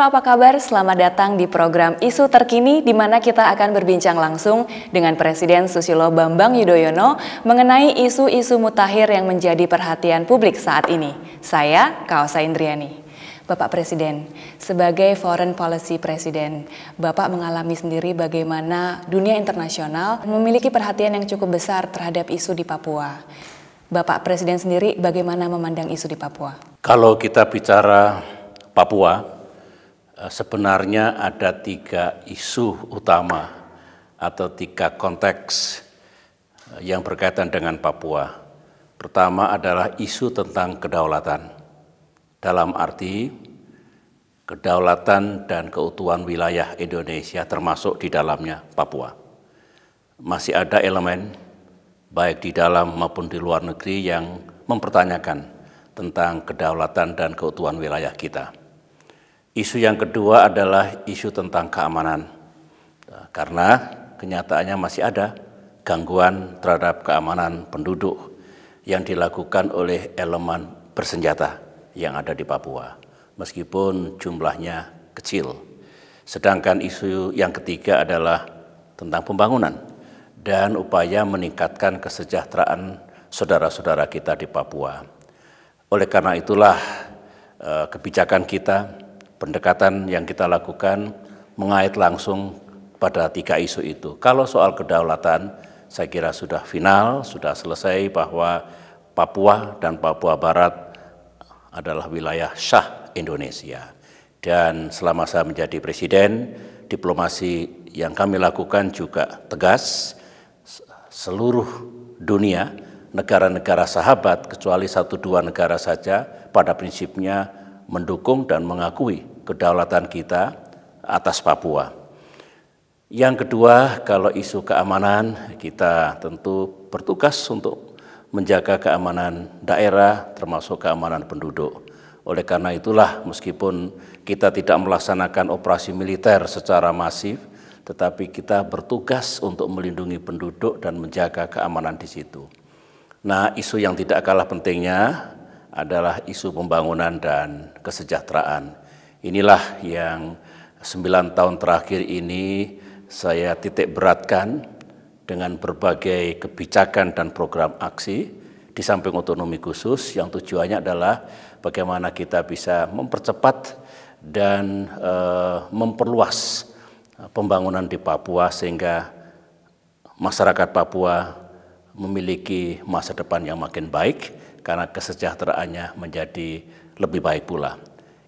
Halo apa kabar? Selamat datang di program Isu Terkini di mana kita akan berbincang langsung dengan Presiden Susilo Bambang Yudhoyono mengenai isu-isu mutakhir yang menjadi perhatian publik saat ini. Saya Kaosa Indriani. Bapak Presiden, sebagai foreign policy presiden, Bapak mengalami sendiri bagaimana dunia internasional memiliki perhatian yang cukup besar terhadap isu di Papua. Bapak Presiden sendiri bagaimana memandang isu di Papua? Kalau kita bicara Papua, Eh, sebenarnya ada tiga isu utama atau tiga konteks eh, yang berkaitan dengan Papua. Pertama adalah isu tentang kedaulatan. Dalam arti kedaulatan dan keutuhan wilayah Indonesia termasuk di dalamnya Papua. Masih ada elemen baik di dalam maupun di luar negeri yang mempertanyakan tentang kedaulatan dan keutuhan wilayah kita. Isu yang kedua adalah isu tentang keamanan. Eh, karena kenyataannya masih ada gangguan terhadap keamanan penduduk yang dilakukan oleh elemen bersenjata yang ada di Papua. Meskipun jumlahnya kecil. Sedangkan isu yang ketiga adalah tentang pembangunan dan upaya meningkatkan kesejahteraan saudara-saudara kita di Papua. Oleh karena itulah eh, kebijakan kita pendekatan yang kita lakukan mengait langsung pada tiga isu itu. Kalau soal kedaulatan, saya kira sudah final, sudah selesai bahwa Papua dan Papua Barat adalah wilayah syah Indonesia. Dan selama saya menjadi presiden, diplomasi yang kami lakukan juga tegas. Seluruh dunia, negara-negara sahabat, kecuali satu dua negara saja, pada prinsipnya mendukung dan mengakui kedaulatan kita atas Papua. Yang kedua, kalau isu keamanan, kita tentu bertugas untuk menjaga keamanan daerah termasuk keamanan penduduk. Oleh karena itulah meskipun kita tidak melaksanakan operasi militer secara masif, tetapi kita bertugas untuk melindungi penduduk dan menjaga keamanan di situ. Nah, isu yang tidak kalah pentingnya adalah isu pembangunan dan kesejahteraan. Inilah yang sembilan tahun terakhir ini saya titik beratkan dengan berbagai kebijakan dan program aksi di samping otonomi khusus yang tujuannya adalah bagaimana kita bisa mempercepat dan e, memperluas eh, pembangunan di Papua sehingga masyarakat Papua memiliki masa depan yang makin baik karena kesejahteraannya menjadi lebih baik pula.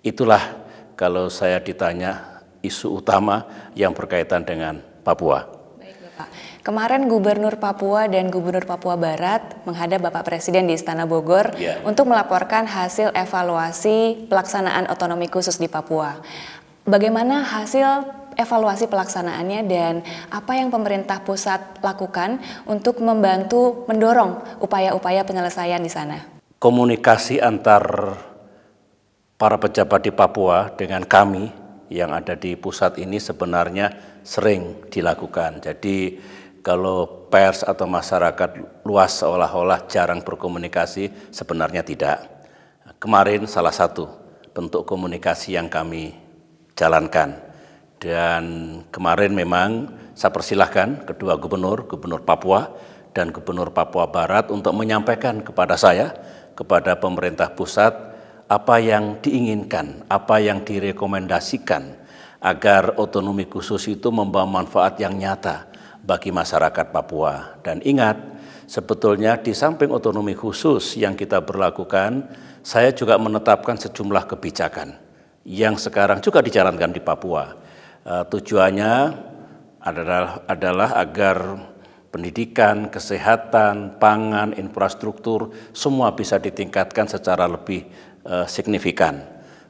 Itulah kalau saya ditanya isu utama yang berkaitan dengan Papua. Baik, Bapak. Kemarin Gubernur Papua dan Gubernur Papua Barat menghadap Bapak Presiden di Istana Bogor ya. untuk melaporkan hasil evaluasi pelaksanaan otonomi khusus di Papua. Bagaimana hasil evaluasi pelaksanaannya dan apa yang pemerintah pusat lakukan untuk membantu mendorong upaya-upaya penyelesaian di sana? Komunikasi antar para pejabat di Papua dengan kami yang ada di pusat ini sebenarnya sering dilakukan. Jadi kalau pers atau masyarakat luas seolah-olah jarang berkomunikasi, sebenarnya tidak. Kemarin salah satu bentuk komunikasi yang kami jalankan. Dan kemarin memang saya persilahkan kedua gubernur, gubernur Papua dan gubernur Papua Barat untuk menyampaikan kepada saya, kepada pemerintah pusat, apa yang diinginkan, apa yang direkomendasikan agar otonomi khusus itu membawa manfaat yang nyata bagi masyarakat Papua. Dan ingat, sebetulnya di samping otonomi khusus yang kita berlakukan, saya juga menetapkan sejumlah kebijakan yang sekarang juga dijalankan di Papua. Eh, tujuannya adalah, adalah agar pendidikan, kesehatan, pangan, infrastruktur, semua bisa ditingkatkan secara lebih uh, signifikan.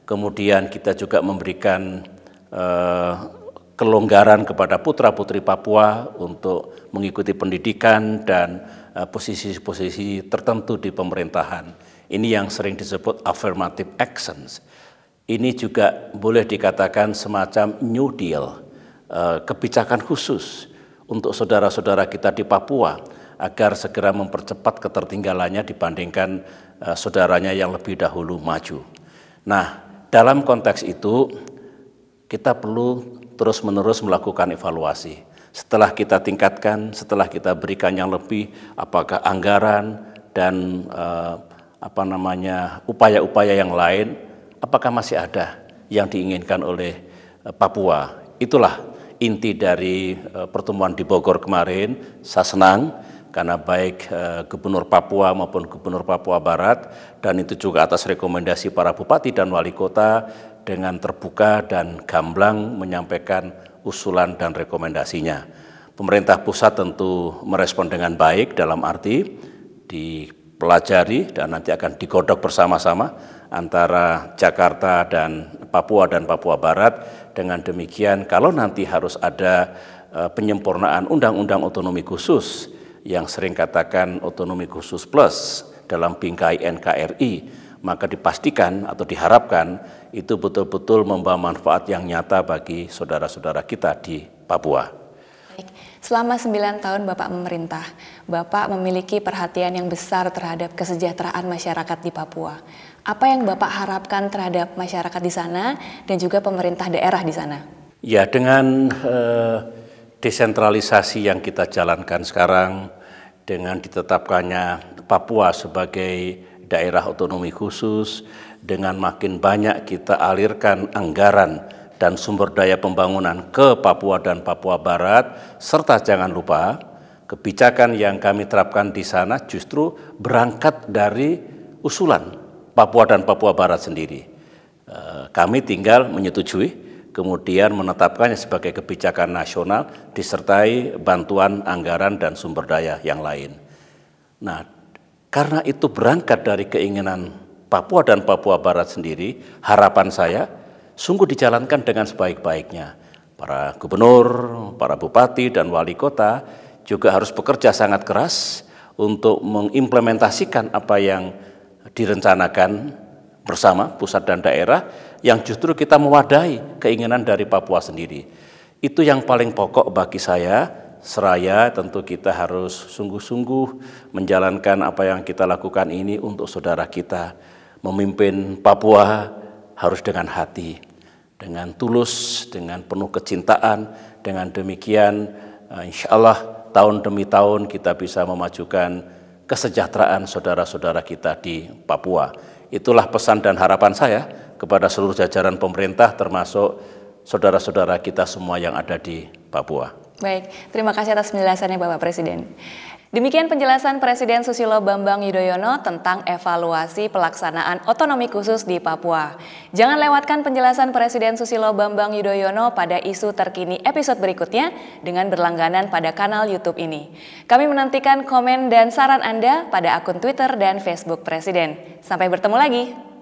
Kemudian kita juga memberikan uh, kelonggaran kepada putra-putri Papua untuk mengikuti pendidikan dan eh, posisi-posisi uh, tertentu di pemerintahan. Ini yang sering disebut affirmative actions. Ini juga boleh dikatakan semacam New Deal, kebijakan khusus untuk saudara-saudara kita di Papua agar segera mempercepat ketertinggalannya dibandingkan Eh, saudaranya yang lebih dahulu maju. Nah, dalam konteks itu kita perlu terus-menerus melakukan evaluasi. Setelah kita tingkatkan, setelah kita berikan yang lebih, apakah anggaran dan eh, apa namanya upaya-upaya yang lain, apakah masih ada yang diinginkan oleh eh, Papua? Itulah inti dari eh, pertemuan di Bogor kemarin. Saya senang karena baik eh, Gubernur Papua maupun Gubernur Papua Barat dan itu juga atas rekomendasi para bupati dan wali kota dengan terbuka dan gamblang menyampaikan usulan dan rekomendasinya. Pemerintah pusat tentu merespon dengan baik dalam arti dipelajari dan nanti akan digodok bersama-sama antara Jakarta dan Papua dan Papua Barat. Dengan demikian kalau nanti harus ada eh, penyempurnaan undang-undang otonomi khusus yang sering katakan otonomi khusus plus dalam bingkai NKRI, maka dipastikan atau diharapkan itu betul-betul membawa manfaat yang nyata bagi saudara-saudara kita di Papua. Selama 9 tahun Bapak memerintah, Bapak memiliki perhatian yang besar terhadap kesejahteraan masyarakat di Papua. Apa yang Bapak harapkan terhadap masyarakat di sana dan juga pemerintah daerah di sana? Ya, dengan eh, desentralisasi yang kita jalankan sekarang dengan ditetapkannya Papua sebagai daerah otonomi khusus, dengan makin banyak kita alirkan anggaran dan sumber daya pembangunan ke Papua dan Papua Barat, serta jangan lupa kebijakan yang kami terapkan di sana justru berangkat dari usulan Papua dan Papua Barat sendiri. Eh, kami tinggal menyetujui kemudian menetapkannya sebagai kebijakan nasional disertai bantuan anggaran dan sumber daya yang lain. Nah, karena itu berangkat dari keinginan Papua dan Papua Barat sendiri, harapan saya sungguh dijalankan dengan sebaik-baiknya. Para gubernur, para bupati, dan wali kota juga harus bekerja sangat keras untuk mengimplementasikan apa yang direncanakan bersama pusat dan daerah yang justru kita mewadahi keinginan dari Papua sendiri. Itu yang paling pokok bagi saya seraya tentu kita harus sungguh-sungguh menjalankan apa yang kita lakukan ini untuk saudara kita. Memimpin Papua harus dengan hati, dengan tulus, dengan penuh kecintaan. Dengan demikian, eh, insya Allah tahun demi tahun kita bisa memajukan kesejahteraan saudara-saudara kita di Papua. Itulah pesan dan harapan saya kepada seluruh jajaran pemerintah termasuk saudara-saudara kita semua yang ada di Papua. Baik, terima kasih atas penjelasannya Bapak Presiden. Demikian penjelasan Presiden Susilo Bambang Yudhoyono tentang evaluasi pelaksanaan otonomi khusus di Papua. Jangan lewatkan penjelasan Presiden Susilo Bambang Yudhoyono pada isu terkini episode berikutnya dengan berlangganan pada kanal YouTube ini. Kami menantikan komen dan saran Anda pada akun Twitter dan Facebook Presiden. Sampai bertemu lagi.